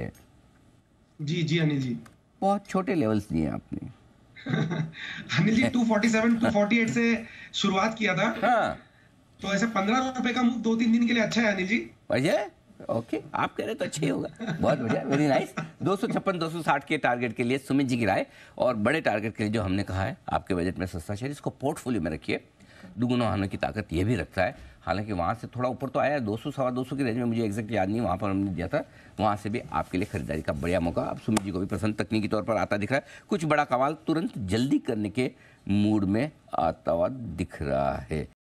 सकते हैं जी जी अनिल जी बहुत छोटे लेवल्स दिए आपने अनिल जी 247 248 हाँ। से शुरुआत किया था हाँ तो ऐसे पंद्रह रुपए का मूव दो तीन दिन के लिए अच्छा है अनिल जी बढ़िया ओके okay, आप कह रहे तो अच्छा ही होगा बहुत बढ़िया वेरी नाइस दो सौ छप्पन दो सौ साठ के टारगेट के लिए सुमित जी की राय और बड़े टारगेट के लिए जो हमने कहा है आपके बजट में सस्ता शेयर इसको पोर्टफोलियो में रखिए दुगुना आने की ताकत ये भी रखता है हालांकि वहाँ से थोड़ा ऊपर तो आया है दो सौ सवा दो सौ की रेंज में मुझे एग्जैक्ट याद नहीं वहाँ पर हमने दिया था वहाँ से भी आपके लिए खरीदारी का बढ़िया मौका आप सुमित जी को भी पसंद तकनीकी तौर पर आता दिख रहा है कुछ बड़ा कमाल तुरंत जल्दी करने के मूड में आता हुआ दिख रहा है